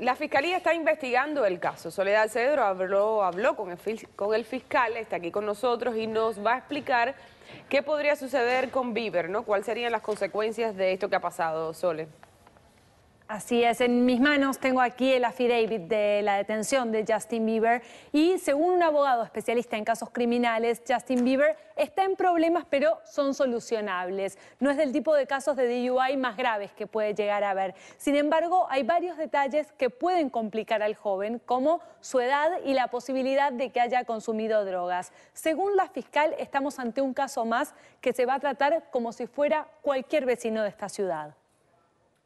La Fiscalía está investigando el caso. Soledad Cedro habló, habló con, el, con el fiscal, está aquí con nosotros y nos va a explicar qué podría suceder con Bieber, ¿no? ¿Cuáles serían las consecuencias de esto que ha pasado, Sole? Así es, en mis manos tengo aquí el affidavit de la detención de Justin Bieber y según un abogado especialista en casos criminales, Justin Bieber está en problemas pero son solucionables. No es del tipo de casos de DUI más graves que puede llegar a haber. Sin embargo, hay varios detalles que pueden complicar al joven, como su edad y la posibilidad de que haya consumido drogas. Según la fiscal, estamos ante un caso más que se va a tratar como si fuera cualquier vecino de esta ciudad.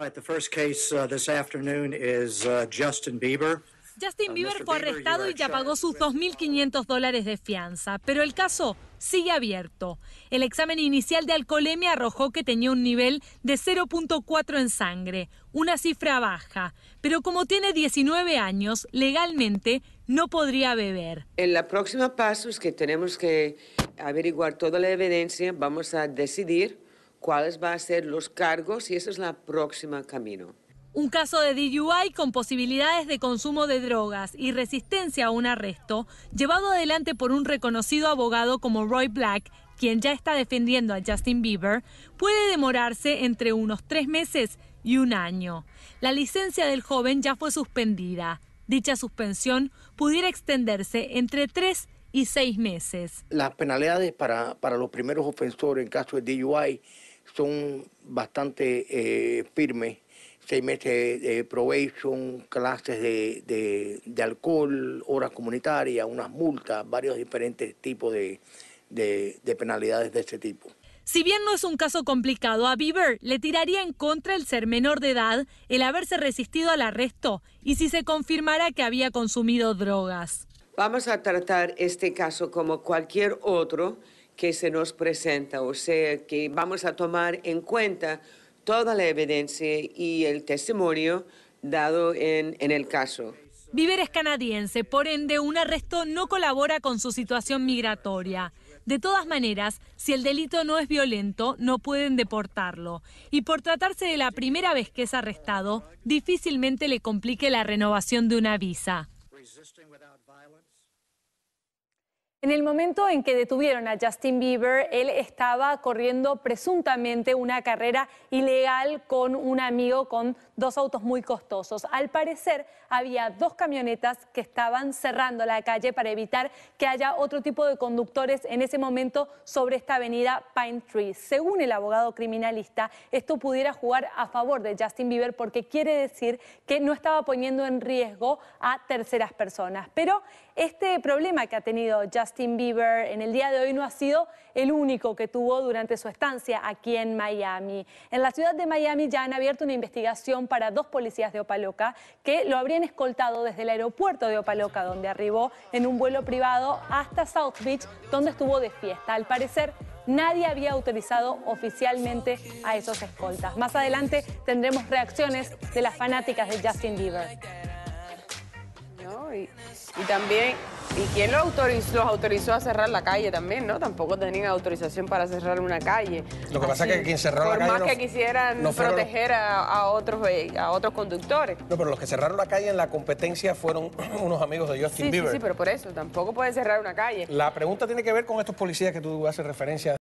El primer caso case tarde uh, this uh, Justin Bieber. Justin uh, Bieber fue arrestado y ya pagó sus 2.500 dólares de fianza, pero el caso sigue abierto. El examen inicial de alcoholemia arrojó que tenía un nivel de 0.4 en sangre, una cifra baja, pero como tiene 19 años, legalmente no podría beber. En la próxima paso es que tenemos que averiguar toda la evidencia, vamos a decidir cuáles van a ser los cargos y esa es la próxima camino. Un caso de DUI con posibilidades de consumo de drogas y resistencia a un arresto, llevado adelante por un reconocido abogado como Roy Black, quien ya está defendiendo a Justin Bieber, puede demorarse entre unos tres meses y un año. La licencia del joven ya fue suspendida. Dicha suspensión pudiera extenderse entre tres y seis meses. Las penalidades para, para los primeros ofensores en caso de DUI son bastante eh, firmes. Seis meses de probation, clases de, alcohol, horas comunitarias, unas multas, varios diferentes tipos de, de penalidades de este tipo. Si bien no es un caso complicado, a Bieber le tiraría en contra el ser menor de edad, el haberse resistido al arresto y si se confirmara que había consumido drogas. Vamos a tratar este caso como cualquier otro que se nos presenta, o sea que vamos a tomar en cuenta toda la evidencia y el testimonio dado en, el caso. Viver es canadiense, por ende un arresto no colabora con su situación migratoria. De todas maneras, si el delito no es violento, no pueden deportarlo. Y por tratarse de la primera vez que es arrestado, difícilmente le complique la renovación de una visa. En el momento en que detuvieron a Justin Bieber, él estaba corriendo presuntamente una carrera ilegal con un amigo con dos autos muy costosos. Al parecer, había dos camionetas que estaban cerrando la calle para evitar que haya otro tipo de conductores en ese momento sobre esta avenida Pine Tree. Según el abogado criminalista, esto pudiera jugar a favor de Justin Bieber porque quiere decir que no estaba poniendo en riesgo a terceras personas. Pero este problema que ha tenido Justin Justin Bieber en el día de hoy no ha sido el único que tuvo durante su estancia aquí en Miami. En la ciudad de Miami ya han abierto una investigación para dos policías de Opaloca que lo habrían escoltado desde el aeropuerto de Opaloca, donde arribó en un vuelo privado, hasta South Beach, donde estuvo de fiesta. Al parecer, nadie había autorizado oficialmente a esos escoltas. Más adelante tendremos reacciones de las fanáticas de Justin Bieber. y también ¿Y quién los autorizó, autorizó a cerrar la calle también, no? Tampoco tenían autorización para cerrar una calle. Lo que pasa es que quien cerró la calle... Por más que quisieran proteger a, otros, a otros conductores. No, pero los que cerraron la calle en la competencia fueron unos amigos de Justin Bieber. Sí, sí, pero por eso, tampoco pueden cerrar una calle. La pregunta tiene que ver con estos policías que tú haces referencia